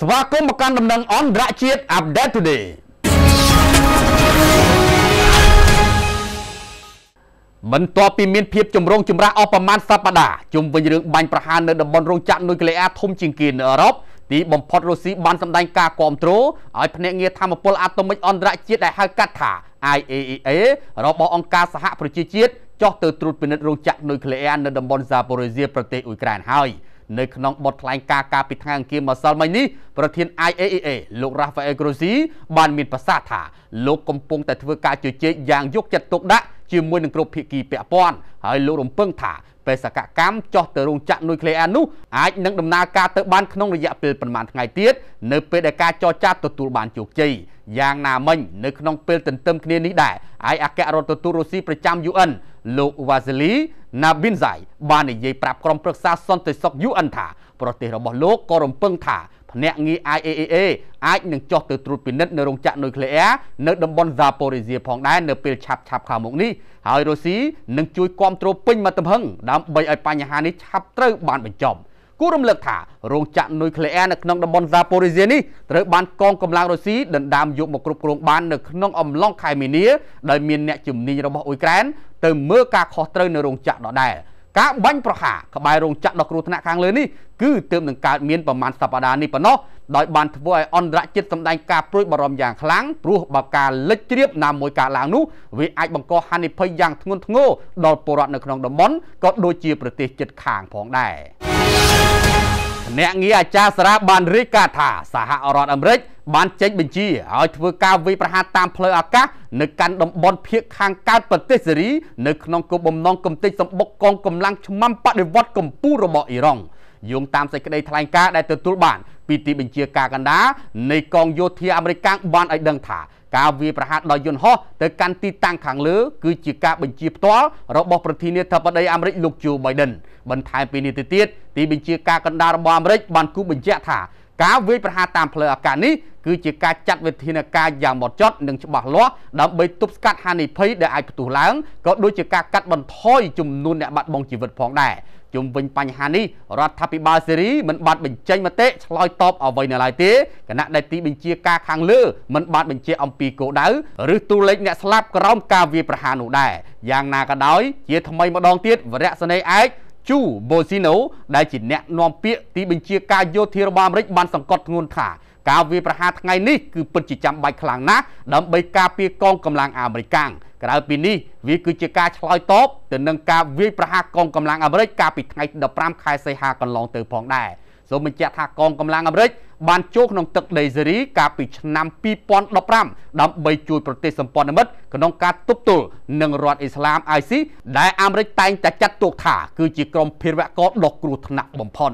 ស្វាគមន៍មកកាន់ដំណឹងអន្តរជាតិ Update Today បន្ទាប់ពីមានភាពចម្រូងចម្រាសអស់ប្រមាណសប្តាហ៍ជុំវិញរឿងបាញ់ប្រហារនៅតំបន់រោងចក្រនុយក្លេអ៊ែរធំជាងគេនៅអឺរ៉ុបទីបំផុតរុស្ស៊ីបានសម្ដែងការគ្រប់គ្រងឲ្យភ្នាក់ងារធម្មពលអាតូមិកអន្តរជាតិដែលហៅកាត់ថា IAEA របស់អង្គការសហប្រជាជាតិចុះទៅត្រួតពិនិត្យរោងចក្រនុយក្លេអ៊ែរនៅតំបន់សាប៉ូរីសៀប្រទេសអ៊ុយក្រែនហើយ។នៅក្នុងបទថ្លែងការណ៍កាលពីថ្ងៃអង្គារម្សិលមិញនេះប្រធាន IAEA លោក Rafael Grossi បាន មានប្រសាសន៍ថាលោកកំពុងតែធ្វើការជជែកយ៉ាងយកចិត្តទុកដាក់ជាមួយនឹងគ្រប់ភាគីពាក់ព័ន្ធហើយលោករំពឹងថាបេសកកម្មចោះទៅរោងចក្រនុយក្លេអ៊ែរនោះអាចនឹងដំណើរការទៅបានក្នុង រយៈពេលប្រមាណថ្ងៃទៀតនៅពេលដែលការចរចាទទួលបានជោគជ័យយ៉ាងណាមិញនៅក្នុងពេលទន្ទឹមគ្នានេះដែរឯកអគ្គរដ្ឋទូតរុស្ស៊ីប្រចាំ UN លោក Vasily Nabinzai បាននិយាយប្រាប់ក្រុមប្រឹក្សាសន្តិសុខ UN ថាប្រទេសរបស់លោកក៏រំពឹងថាអ្នកងារ IAEA អាចនឹងចុះទៅត្រួតពិនិត្យនៅរោងចក្រនុយក្លេអ៊ែរនៅតំបន់ហ្សាប៉ូរីសៀផងដែរនៅពេលឆាប់ឆាប់ខាងមុខនេះហើយរុស្ស៊ីនឹងជួយគ្រប់គ្រងពេញមាត់ទំហឹងដើម្បីឲ្យបញ្ហានេះឆាប់ត្រូវបានបញ្ចប់គូរំលឹកថារោងចក្រនុយក្លេអ៊ែរនៅក្នុងតំបន់ហ្សាប៉ូរីសៀនេះត្រូវបានកងកម្លាំងរុស្ស៊ីដណ្ដើមយកមកគ្រប់គ្រងបាននៅក្នុងអំឡុងខែមីនាដោយមានអ្នកជំនាញរបស់អ៊ុយក្រែនទៅមើលការខុសត្រូវនៅរោងចក្រដដែល។ការបាញ់ប្រហារក្បែររោងចក្រដ៏គ្រោះថ្នាក់ខាងលើនេះគឺទើបនឹងកើតមានប្រមាណសប្តាហ៍នេះប៉ុណ្ណោះដោយបានធ្វើឲ្យអន្តរជាតិសម្ដែងការព្រួយបារម្ភយ៉ាងខ្លាំងព្រោះបើការលិចជ្រាបណាមួយការឡើងនោះវាអាចបង្កហានិភ័យយ៉ាងធ្ងន់ធ្ងរដល់ពលរដ្ឋនៅក្នុងតំបន់ក៏ដូចជាប្រទេសជិតខាងផងដែរ។អ្នកងារអាចារ្យសារាបានរាយការណ៍ថាសហរដ្ឋអាមេរិកបានចេញបញ្ជាឲ្យធ្វើការវាយប្រហារតាមផ្លូវអាកាសនៅកាន់តំបន់ភៀកខាងកើតប្រទេសសេរីនៅក្នុងគោលបំណងកំទេចសម្បុកកងកម្លាំងឆ្មាំបដិវត្តកម្ពុជារបស់អ៊ីរ៉ង់យោងតាមសេចក្តីថ្លែងការណ៍ដែលទទួលបានពីទីបញ្ជាការកណ្ដាលនៃកងយោធាអាមេរិកបានឲ្យដឹងថាការវាយប្រហារដោយយន្តហោះទៅកាន់ទីតាំងខាងលើ គឺជាការបញ្ជាផ្ទាល់របស់ប្រធានាធិបតីអាមេរិកលោកជូបៃដិនបន្ថែមពីនេះទៅទៀតទីបញ្ជាការកណ្ដាលរបស់អាមេរិកបានគូបញ្ជាក់ថាការវាយប្រហារតាមផ្លូវអាកាសនេះគឺជាការចាត់វិធានការយ៉ាងម៉ត់ចត់និងច្បាស់លាស់ដើម្បីទប់ស្កាត់ហានិភ័យដែលអាចផ្ទុះឡើងក៏ដូចជាការកាត់បន្ថយចំនួនអ្នកបាត់បង់ជីវិតផងដែរជុំវិញបញ្ហានេះរដ្ឋាភិបាលសេរីមិនបានបញ្ចេញមតិឆ្លើយតបអ្វីនៅឡើយទេគណៈដែលទីបញ្ជាការខាងលើ មិនបានបញ្ជាអំពីគោលដៅឬទូលេខអ្នកស្លាប់ក្រោមការវាយប្រហារនោះដែរយ៉ាងណាក៏ដោយជាថ្មីម្ដងទៀតវរៈសេនីឯកជូបូស៊ីណូដែលជាអ្នកនាំពាក្យទីបញ្ជាការយោធារបស់អាមេរិកបានសង្កត់ធ្ងន់ថាការវាប្រហារថ្ងៃនេះគឺពិតជាចាំបាច់ខ្លាំងណាស់ដើម្បីការពារកងកម្លាំងអាមេរិកក្រៅពីនេះវាគឺជាការឆ្លើយតបទៅនឹងការវាយប្រហារកងកម្លាំងអាមេរិកកាលពីថ្ងៃ15ខែសីហាកន្លងទៅផងដែរសូមបញ្ជាក់ថាកងកម្លាំងអាមេរិកបានចូលក្នុងទឹកដីសេរីកាលពីឆ្នាំ2015ដើម្បីជួយប្រទេសសម្ព័ន្ធមិត្តក្នុងការទប់ទល់នឹងរដ្ឋអ៊ីស្លាម IC ដែលអាមេរិកតែងតែចាត់ទុកថាគឺជាក្រុមភេរវកម្មដ៏គ្រោះថ្នាក់បំផុត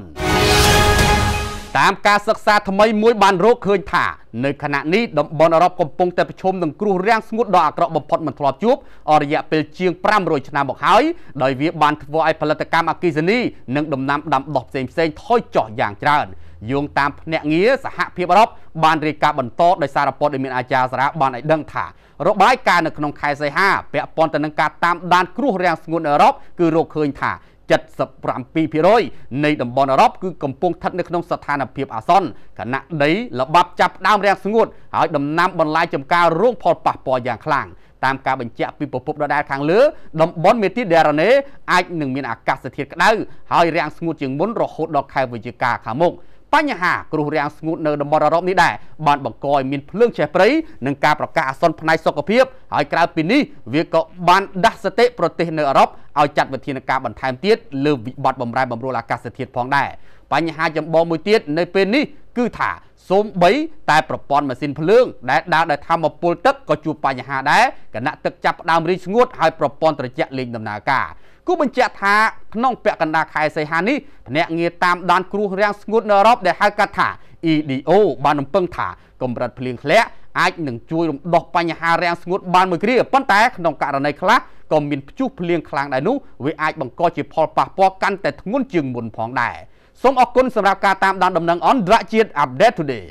តាមការសិក្សាថ្មីមួយបានរកឃើញថានៅខณៈនេះតំបន់អឺរ៉ុបកំពុងតែប្រឈមនឹងគ្រោះរាំងស្ងួតដ៏អាក្រក់បំផុតមិនធ្លាប់ជួបអស់រយៈពេលជាង500ឆ្នាំមកហើយដោយវាបានធ្វើឲ្យផលិតកម្មអគិសនីនិងដំណាំដាំដុះផ្សេងផ្សេងថយចុះយ៉ាងច្រើនយោងតាមភ្នាក់ងារសហភាពអឺរ៉ុបបានរាយការណ៍បន្តដោយសារព័ត៌មានអាចារ្យសារ៉ាបានឲ្យដឹងថារបាយការណ៍នៅក្នុងខែសីហាពាក់ព័ន្ធទៅនឹងការតាមដានគ្រោះរាំងស្ងួតអឺរ៉ុបគឺរកឃើញថា77.75%នៃតំបន់អឺរ៉ុបគឺកំពុងស្ថិតនៅក្នុងស្ថានភាពអាសន្នខណៈដីល្បាប់ចាប់ផ្ដើមរាំងស្ងួត ហើយដំណាំបន្លែចម្ការរងផលប៉ះពាល់យ៉ាងខ្លាំងតាមការបញ្ជាក់ពីប្រពន្ធដដែលខាងលើតំបន់មេទីដេរ៉ាណេអាចនឹងមានអាកាសធាតុក្តៅ ហើយរាំងស្ងួតជាងមុនរហូតដល់ខែវិច្ឆិកាខាងមុខបញ្ហាគ្រោះរាំងស្ងួតនៅតំបន់អឺរ៉ុបនេះដែរបានបង្កឲ្យមានភ្លើងឆេះព្រៃនិងការប្រកាសអាសន្នផ្នែកសុខភាពហើយក្រៅពីនេះវាក៏បានដាស់សតិប្រទេសនៅអឺរ៉ុបឲ្យចាត់វិធានការបន្ថែមទៀតលើវិបត្តិបំរែបំរួលអាកាសធាតុផងដែរបញ្ហាចម្បងមួយទៀតនៅពេលនេះគឺថាសូម្បីតែប្រព័ន្ធម៉ាស៊ីនភ្លើងដែលដើរដោយធម្មពលទឹកក៏ជួបបញ្ហាដែរគណៈទឹកចាប់ផ្ដើមរីងស្ងួតហើយប្រព័ន្ធត្រជាក់លែងដំណើរការគូបញ្ជាក់ថាក្នុងពាក់កណ្ដាលខែសីហានេះភ្នាក់ងារតាមដានគ្រោះរាំងស្ងួតនៅអឺរ៉ុបដែលហៅកាត់ថា EDO បានរំពឹងថាកម្រិតភ្លៀងធ្លាក់អាចនឹងជួយរំដោះបញ្ហារាំងស្ងួតបានមួយគ្រាប៉ុន្តែក្នុងករណីខ្លះក៏មានព្យុះភ្លៀងខ្លាំងដែរនោះវាអាចបង្កជាផលប៉ះពាល់កាន់តែធ្ងន់ជាងមុនផងដែរ។សូមអរគុណសម្រាប់ការតាមដានដំណឹងអន្តរជាតិ Update Today